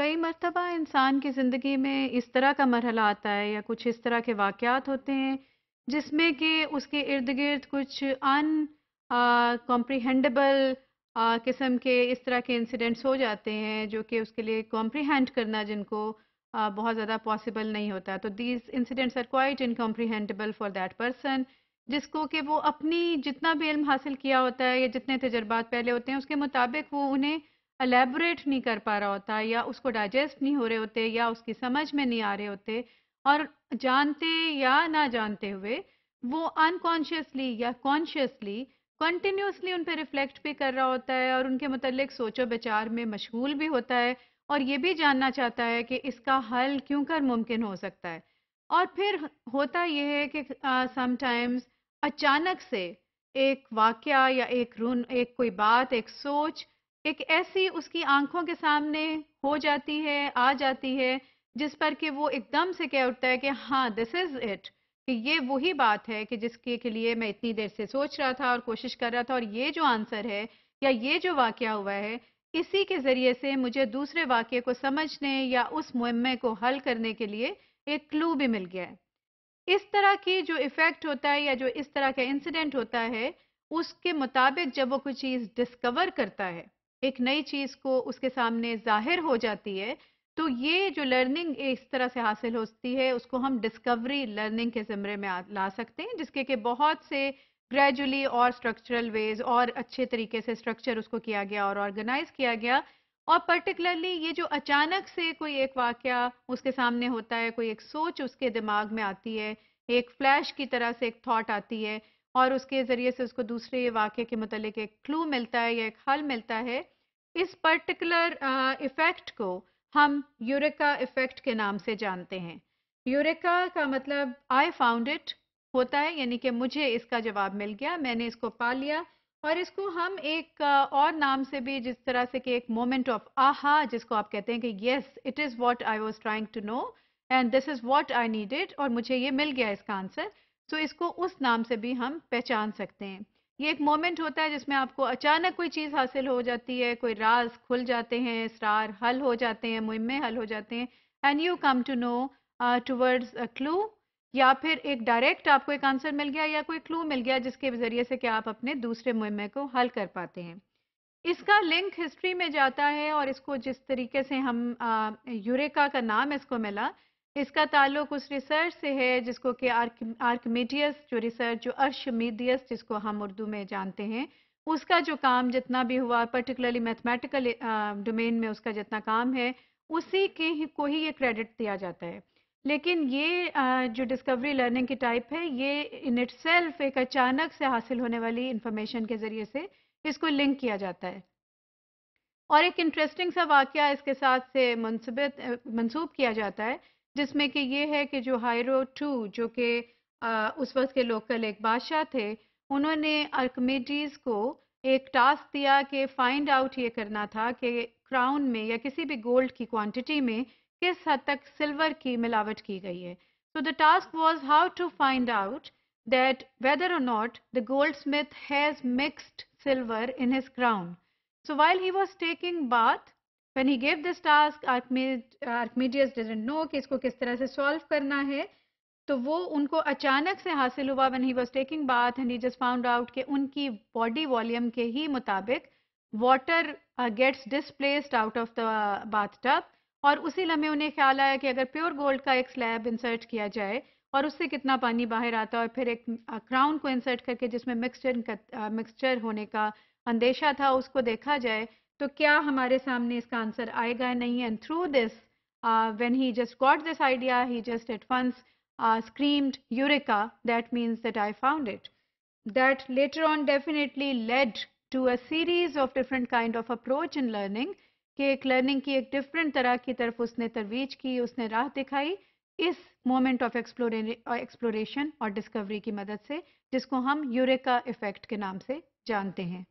कई मरतबा इंसान की ज़िंदगी में इस तरह का मरहला आता है या कुछ इस तरह के वाक़ात होते हैं जिसमें कि उसके इर्द गिर्द कुछ अन कॉम्प्रिहेंडेबल किस्म के इस तरह के इंसिडेंट्स हो जाते हैं जो कि उसके लिए कॉम्प्रीहेंड करना जिनको आ, बहुत ज़्यादा पॉसिबल नहीं होता तो these incidents are quite incomprehensible for that person जिसको कि वो अपनी जितना भी इल्म हासिल किया होता है या जितने तजर्बात पहले होते हैं उसके मुताबिक वो उन्हें अलेबोरेट नहीं कर पा रहा होता या उसको डाइजेस्ट नहीं हो रहे होते या उसकी समझ में नहीं आ रहे होते और जानते या ना जानते हुए वो अनकॉन्शियसली या कॉन्शियसली कंटिन्यूसली उन पर रिफ्लेक्ट भी कर रहा होता है और उनके मतलब सोचो विचार में मशगूल भी होता है और ये भी जानना चाहता है कि इसका हल क्यों कर मुमकिन हो सकता है और फिर होता यह है कि समटाइम्स अचानक से एक वाक्य या एक रून एक कोई बात एक सोच एक ऐसी उसकी आंखों के सामने हो जाती है आ जाती है जिस पर कि वो एकदम से कह उठता है कि हाँ दिस इज इट कि ये वही बात है कि जिसके के लिए मैं इतनी देर से सोच रहा था और कोशिश कर रहा था और ये जो आंसर है या ये जो वाक्य हुआ है इसी के ज़रिए से मुझे दूसरे वाक्य को समझने या उस मुहमे को हल करने के लिए एक क्लू भी मिल गया है इस तरह की जो इफ़ेक्ट होता है या जो इस तरह का इंसिडेंट होता है उसके मुताबिक जब वो कोई चीज़ डिस्कवर करता है एक नई चीज को उसके सामने जाहिर हो जाती है तो ये जो लर्निंग इस तरह से हासिल होती है उसको हम डिस्कवरी लर्निंग के जमरे में ला सकते हैं जिसके के बहुत से ग्रेजुअली और स्ट्रक्चरल वेज और अच्छे तरीके से स्ट्रक्चर उसको किया गया और ऑर्गेनाइज किया गया और पर्टिकुलरली ये जो अचानक से कोई एक वाक्य उसके सामने होता है कोई एक सोच उसके दिमाग में आती है एक फ्लैश की तरह से एक थॉट आती है और उसके ज़रिए से उसको दूसरे वाक्य के मतलब एक क्लू मिलता है या एक हल मिलता है इस पर्टिकुलर इफ़ेक्ट को हम यूरेका इफ़ेक्ट के नाम से जानते हैं यूरेका का मतलब आई फाउंड इट होता है यानी कि मुझे इसका जवाब मिल गया मैंने इसको पा लिया और इसको हम एक और नाम से भी जिस तरह से कि एक मोमेंट ऑफ आहा जिसको आप कहते हैं कि yes it is what I was trying to know and this is what I needed और मुझे ये मिल गया इसका आंसर सो तो so, इसको उस नाम से भी हम पहचान सकते हैं ये एक मोमेंट होता है जिसमें आपको अचानक कोई चीज़ हासिल हो जाती है कोई राज खुल जाते हैं स्टार हल हो जाते हैं मुहिमें हल हो जाते हैं and you come to know towards a clue या फिर एक डायरेक्ट आपको एक आंसर मिल गया या कोई क्लू मिल गया जिसके जरिए से कि आप अपने दूसरे मुहिमे को हल कर पाते हैं इसका लिंक हिस्ट्री में जाता है और इसको जिस तरीके से हम यूरेका uh, का नाम इसको मिला इसका ताल्लुक उस रिसर्च से है जिसको कि आर्क आर्कमीडियस जो रिसर्च जो अर्शमीडियस जिसको हम उर्दू में जानते हैं उसका जो काम जितना भी हुआ पर्टिकुलरली मैथमेटिकल डोमेन में उसका जितना काम है उसी के ही को ही ये क्रेडिट दिया जाता है लेकिन ये आ, जो डिस्कवरी लर्निंग की टाइप है ये इन इट एक अचानक से हासिल होने वाली इंफॉर्मेशन के ज़रिए से इसको लिंक किया जाता है और एक इंटरेस्टिंग सा वाक़ इसके साथ से मनसूब किया जाता है जिसमें कि ये है कि जो हायरो टू जो कि उस वक्त के लोकल एक बादशाह थे उन्होंने अर्कमेडीज को एक टास्क दिया कि फाइंड आउट ये करना था कि क्राउन में या किसी भी गोल्ड की क्वांटिटी में किस हद तक सिल्वर की मिलावट की गई है so the task was how to find out that whether or not the goldsmith has mixed silver in his crown so while he was taking bath When he gave this task, Archimedes didn't know कि इसको किस तरह से solve करना है तो वो उनको अचानक से हासिल हुआ when he was taking bath and he just found out कि उनकी body volume के ही मुताबिक water uh, gets displaced out of the bathtub और उसी लम्हे उन्हें ख्याल आया कि अगर प्योर गोल्ड का एक स्लैब इंसर्ट किया जाए और उससे कितना पानी बाहर आता है और फिर एक क्राउन uh, को इंसर्ट करके जिसमें मिक्सचर मिक्सचर uh, होने का अंदेशा था उसको देखा जाए तो क्या हमारे सामने इसका आंसर आएगा नहीं and through this when he just got this idea he just at once screamed eureka that means that I found it that later on definitely led to a series of different kind of approach in learning कि एक learning की एक different तरह की तरफ उसने तरवीज की उसने राह दिखाई इस मोमेंट ऑफ एक्सप्लोरे एक्सप्लोरेशन और डिस्कवरी की मदद से जिसको हम यूरेका इफेक्ट के नाम से जानते हैं